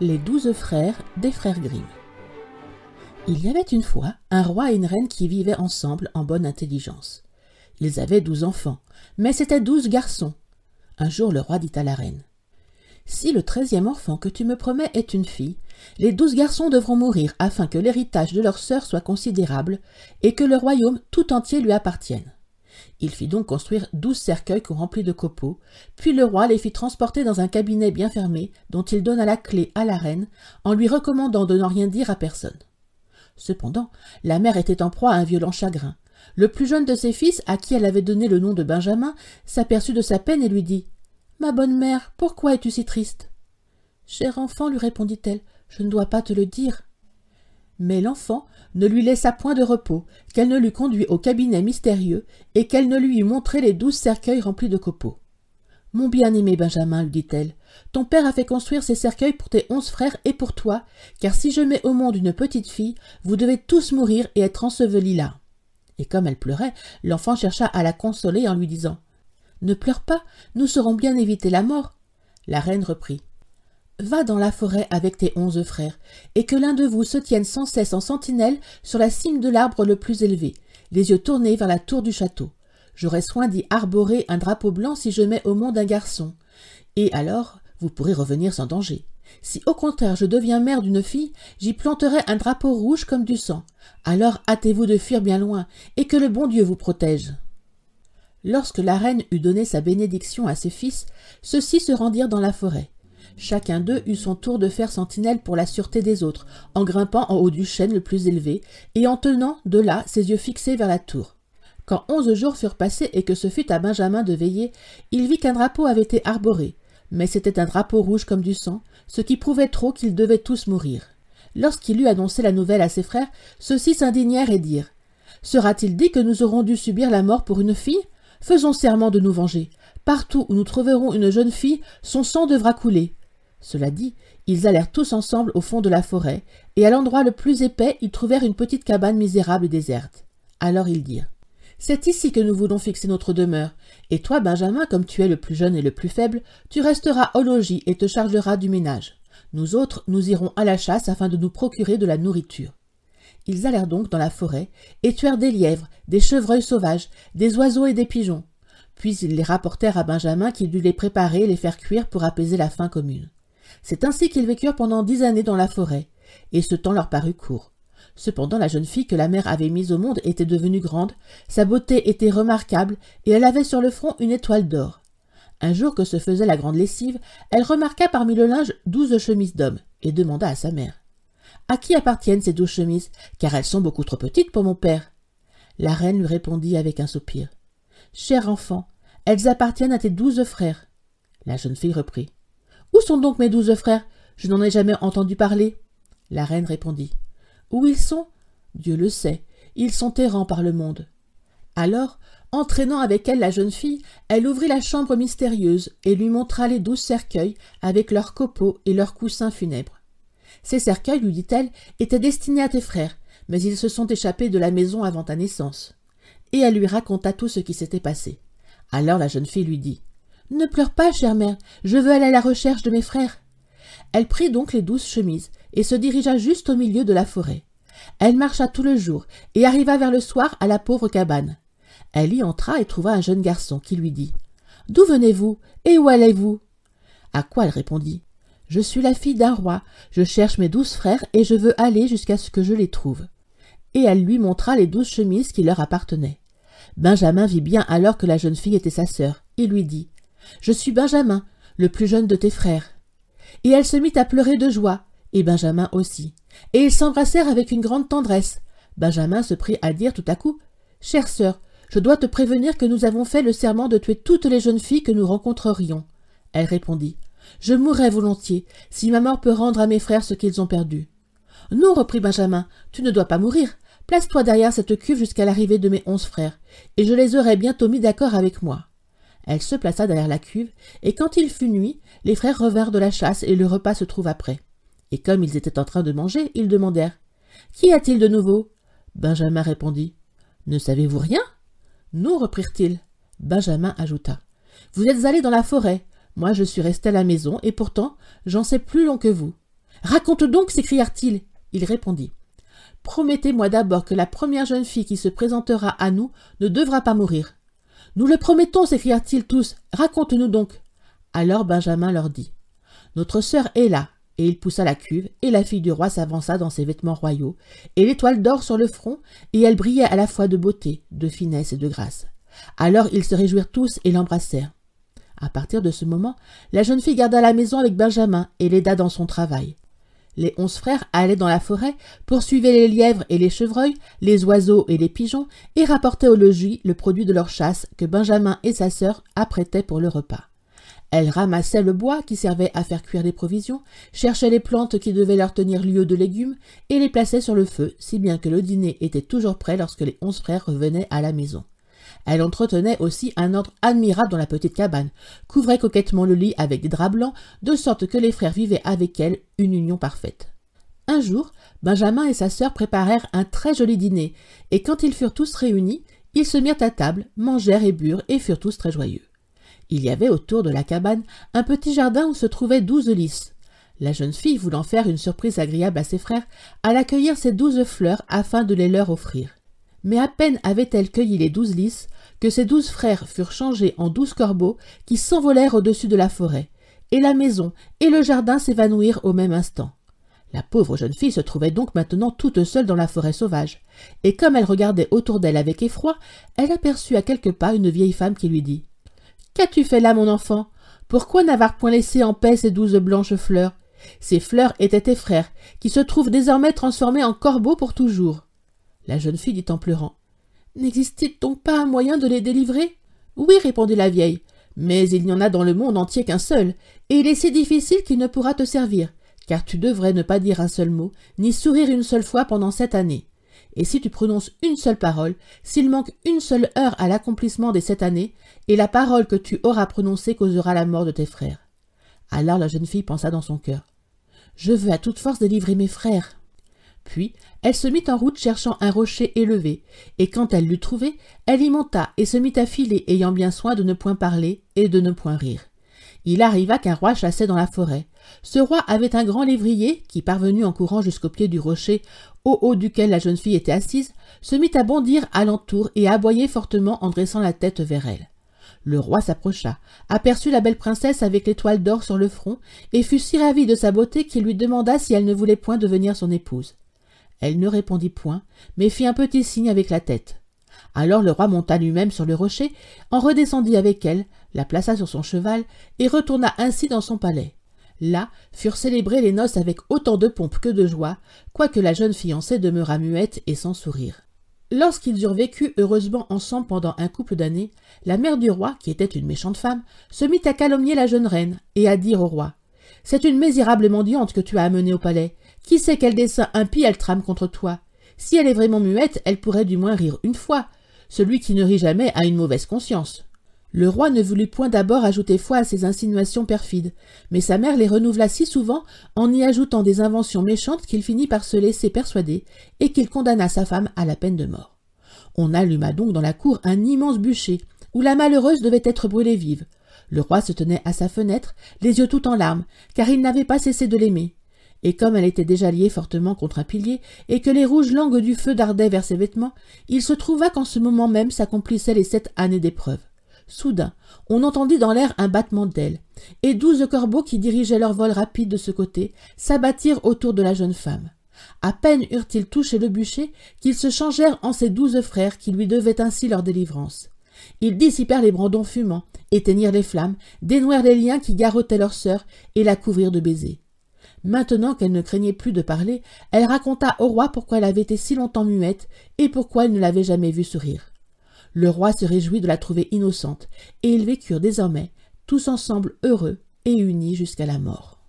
Les douze frères des frères Grimm. Il y avait une fois un roi et une reine qui vivaient ensemble en bonne intelligence. Ils avaient douze enfants, mais c'étaient douze garçons. Un jour le roi dit à la reine. Si le treizième enfant que tu me promets est une fille, les douze garçons devront mourir afin que l'héritage de leur sœur soit considérable et que le royaume tout entier lui appartienne. Il fit donc construire douze cercueils remplis de copeaux, puis le roi les fit transporter dans un cabinet bien fermé, dont il donna la clé à la reine, en lui recommandant de n'en rien dire à personne. Cependant, la mère était en proie à un violent chagrin. Le plus jeune de ses fils, à qui elle avait donné le nom de Benjamin, s'aperçut de sa peine et lui dit Ma bonne mère, pourquoi es-tu si triste Cher enfant, lui répondit-elle, je ne dois pas te le dire, mais l'enfant ne lui laissa point de repos, qu'elle ne l'eût conduit au cabinet mystérieux, et qu'elle ne lui eût montré les douze cercueils remplis de copeaux. Mon bien-aimé Benjamin, lui dit-elle, ton père a fait construire ces cercueils pour tes onze frères et pour toi, car si je mets au monde une petite fille, vous devez tous mourir et être ensevelis là. Et comme elle pleurait, l'enfant chercha à la consoler en lui disant Ne pleure pas, nous saurons bien éviter la mort. La reine reprit Va dans la forêt avec tes onze frères, et que l'un de vous se tienne sans cesse en sentinelle sur la cime de l'arbre le plus élevé, les yeux tournés vers la tour du château. J'aurai soin d'y arborer un drapeau blanc si je mets au monde un garçon. Et alors, vous pourrez revenir sans danger. Si au contraire je deviens mère d'une fille, j'y planterai un drapeau rouge comme du sang. Alors hâtez-vous de fuir bien loin, et que le bon Dieu vous protège. Lorsque la reine eut donné sa bénédiction à ses fils, ceux-ci se rendirent dans la forêt. Chacun d'eux eut son tour de faire sentinelle pour la sûreté des autres, en grimpant en haut du chêne le plus élevé, et en tenant, de là, ses yeux fixés vers la tour. Quand onze jours furent passés et que ce fut à Benjamin de veiller, il vit qu'un drapeau avait été arboré, mais c'était un drapeau rouge comme du sang, ce qui prouvait trop qu'ils devaient tous mourir. Lorsqu'il eut annoncé la nouvelle à ses frères, ceux-ci s'indignèrent et dirent Sera-t-il dit que nous aurons dû subir la mort pour une fille Faisons serment de nous venger. Partout où nous trouverons une jeune fille, son sang devra couler. Cela dit, ils allèrent tous ensemble au fond de la forêt, et à l'endroit le plus épais, ils trouvèrent une petite cabane misérable et déserte. Alors ils dirent C'est ici que nous voulons fixer notre demeure, et toi, Benjamin, comme tu es le plus jeune et le plus faible, tu resteras au logis et te chargeras du ménage. Nous autres, nous irons à la chasse afin de nous procurer de la nourriture. Ils allèrent donc dans la forêt et tuèrent des lièvres, des chevreuils sauvages, des oiseaux et des pigeons. Puis ils les rapportèrent à Benjamin qui dut les préparer et les faire cuire pour apaiser la faim commune. C'est ainsi qu'ils vécurent pendant dix années dans la forêt, et ce temps leur parut court. Cependant la jeune fille que la mère avait mise au monde était devenue grande, sa beauté était remarquable, et elle avait sur le front une étoile d'or. Un jour que se faisait la grande lessive, elle remarqua parmi le linge douze chemises d'homme, et demanda à sa mère. À qui appartiennent ces douze chemises, car elles sont beaucoup trop petites pour mon père? La reine lui répondit avec un soupir. Cher enfant, elles appartiennent à tes douze frères. La jeune fille reprit. Où sont donc mes douze frères Je n'en ai jamais entendu parler. La reine répondit. Où ils sont Dieu le sait, ils sont errants par le monde. Alors, entraînant avec elle la jeune fille, elle ouvrit la chambre mystérieuse et lui montra les douze cercueils avec leurs copeaux et leurs coussins funèbres. Ces cercueils, lui dit-elle, étaient destinés à tes frères, mais ils se sont échappés de la maison avant ta naissance. Et elle lui raconta tout ce qui s'était passé. Alors la jeune fille lui dit ne pleure pas, chère mère, je veux aller à la recherche de mes frères. Elle prit donc les douze chemises et se dirigea juste au milieu de la forêt. Elle marcha tout le jour et arriva vers le soir à la pauvre cabane. Elle y entra et trouva un jeune garçon qui lui dit D'où venez-vous et où allez-vous À quoi elle répondit Je suis la fille d'un roi, je cherche mes douze frères et je veux aller jusqu'à ce que je les trouve. Et elle lui montra les douze chemises qui leur appartenaient. Benjamin vit bien alors que la jeune fille était sa sœur. Il lui dit je suis Benjamin, le plus jeune de tes frères. Et elle se mit à pleurer de joie, et Benjamin aussi. Et ils s'embrassèrent avec une grande tendresse. Benjamin se prit à dire tout à coup Chère sœur, je dois te prévenir que nous avons fait le serment de tuer toutes les jeunes filles que nous rencontrerions. Elle répondit Je mourrai volontiers, si ma mort peut rendre à mes frères ce qu'ils ont perdu. Non, reprit Benjamin, tu ne dois pas mourir. Place-toi derrière cette cuve jusqu'à l'arrivée de mes onze frères, et je les aurai bientôt mis d'accord avec moi. Elle se plaça derrière la cuve, et quand il fut nuit, les frères revinrent de la chasse et le repas se trouva prêt. Et comme ils étaient en train de manger, ils demandèrent Qu'y a-t-il de nouveau Benjamin répondit Ne savez-vous rien Non, reprirent-ils. Benjamin ajouta Vous êtes allé dans la forêt. Moi, je suis resté à la maison, et pourtant, j'en sais plus long que vous. Raconte donc s'écrièrent-ils. Il répondit Promettez-moi d'abord que la première jeune fille qui se présentera à nous ne devra pas mourir. Nous le promettons, s'écrièrent-ils tous. Raconte-nous donc. Alors Benjamin leur dit Notre sœur est là. Et il poussa la cuve, et la fille du roi s'avança dans ses vêtements royaux, et l'étoile d'or sur le front, et elle brillait à la fois de beauté, de finesse et de grâce. Alors ils se réjouirent tous et l'embrassèrent. À partir de ce moment, la jeune fille garda la maison avec Benjamin et l'aida dans son travail. Les onze frères allaient dans la forêt, poursuivaient les lièvres et les chevreuils, les oiseaux et les pigeons, et rapportaient au logis le produit de leur chasse que Benjamin et sa sœur apprêtaient pour le repas. Elles ramassaient le bois qui servait à faire cuire les provisions, cherchaient les plantes qui devaient leur tenir lieu de légumes, et les plaçaient sur le feu, si bien que le dîner était toujours prêt lorsque les onze frères revenaient à la maison. Elle entretenait aussi un ordre admirable dans la petite cabane, couvrait coquettement le lit avec des draps blancs, de sorte que les frères vivaient avec elle une union parfaite. Un jour, Benjamin et sa sœur préparèrent un très joli dîner, et quand ils furent tous réunis, ils se mirent à table, mangèrent et burent, et furent tous très joyeux. Il y avait autour de la cabane un petit jardin où se trouvaient douze lys. La jeune fille, voulant faire une surprise agréable à ses frères, alla cueillir ces douze fleurs afin de les leur offrir. Mais à peine avait-elle cueilli les douze lys que ses douze frères furent changés en douze corbeaux qui s'envolèrent au-dessus de la forêt, et la maison et le jardin s'évanouirent au même instant. La pauvre jeune fille se trouvait donc maintenant toute seule dans la forêt sauvage, et comme elle regardait autour d'elle avec effroi, elle aperçut à quelques pas une vieille femme qui lui dit « Qu'as-tu fait là, mon enfant Pourquoi n'avoir point laissé en paix ces douze blanches fleurs Ces fleurs étaient tes frères, qui se trouvent désormais transformés en corbeaux pour toujours. » La jeune fille dit en pleurant N'existe-t-il donc pas un moyen de les délivrer Oui, répondit la vieille, mais il n'y en a dans le monde entier qu'un seul, et il est si difficile qu'il ne pourra te servir, car tu devrais ne pas dire un seul mot, ni sourire une seule fois pendant cette année. Et si tu prononces une seule parole, s'il manque une seule heure à l'accomplissement des sept années, et la parole que tu auras prononcée causera la mort de tes frères. Alors la jeune fille pensa dans son cœur. Je veux à toute force délivrer mes frères, puis, elle se mit en route cherchant un rocher élevé, et quand elle l'eut trouvé, elle y monta et se mit à filer, ayant bien soin de ne point parler et de ne point rire. Il arriva qu'un roi chassait dans la forêt. Ce roi avait un grand lévrier qui, parvenu en courant jusqu'au pied du rocher au haut duquel la jeune fille était assise, se mit à bondir alentour et à aboyer fortement en dressant la tête vers elle. Le roi s'approcha, aperçut la belle princesse avec l'étoile d'or sur le front, et fut si ravi de sa beauté qu'il lui demanda si elle ne voulait point devenir son épouse. Elle ne répondit point, mais fit un petit signe avec la tête. Alors le roi monta lui-même sur le rocher, en redescendit avec elle, la plaça sur son cheval, et retourna ainsi dans son palais. Là furent célébrées les noces avec autant de pompe que de joie, quoique la jeune fiancée demeura muette et sans sourire. Lorsqu'ils eurent vécu heureusement ensemble pendant un couple d'années, la mère du roi, qui était une méchante femme, se mit à calomnier la jeune reine, et à dire au roi. C'est une misérable mendiante que tu as amenée au palais. Qui sait quel dessein impie elle trame contre toi Si elle est vraiment muette, elle pourrait du moins rire une fois. Celui qui ne rit jamais a une mauvaise conscience. Le roi ne voulut point d'abord ajouter foi à ces insinuations perfides, mais sa mère les renouvela si souvent en y ajoutant des inventions méchantes qu'il finit par se laisser persuader et qu'il condamna sa femme à la peine de mort. On alluma donc dans la cour un immense bûcher, où la malheureuse devait être brûlée vive. Le roi se tenait à sa fenêtre, les yeux tout en larmes, car il n'avait pas cessé de l'aimer et comme elle était déjà liée fortement contre un pilier, et que les rouges langues du feu dardaient vers ses vêtements, il se trouva qu'en ce moment même s'accomplissaient les sept années d'épreuve. Soudain, on entendit dans l'air un battement d'ailes, et douze corbeaux qui dirigeaient leur vol rapide de ce côté s'abattirent autour de la jeune femme. À peine eurent-ils touché le bûcher qu'ils se changèrent en ses douze frères qui lui devaient ainsi leur délivrance. Ils dissipèrent les brandons fumants, éteignirent les flammes, dénouèrent les liens qui garrotaient leur sœur et la couvrirent de baisers. Maintenant qu'elle ne craignait plus de parler, elle raconta au roi pourquoi elle avait été si longtemps muette et pourquoi elle ne l'avait jamais vue sourire. Le roi se réjouit de la trouver innocente, et ils vécurent désormais, tous ensemble heureux et unis jusqu'à la mort.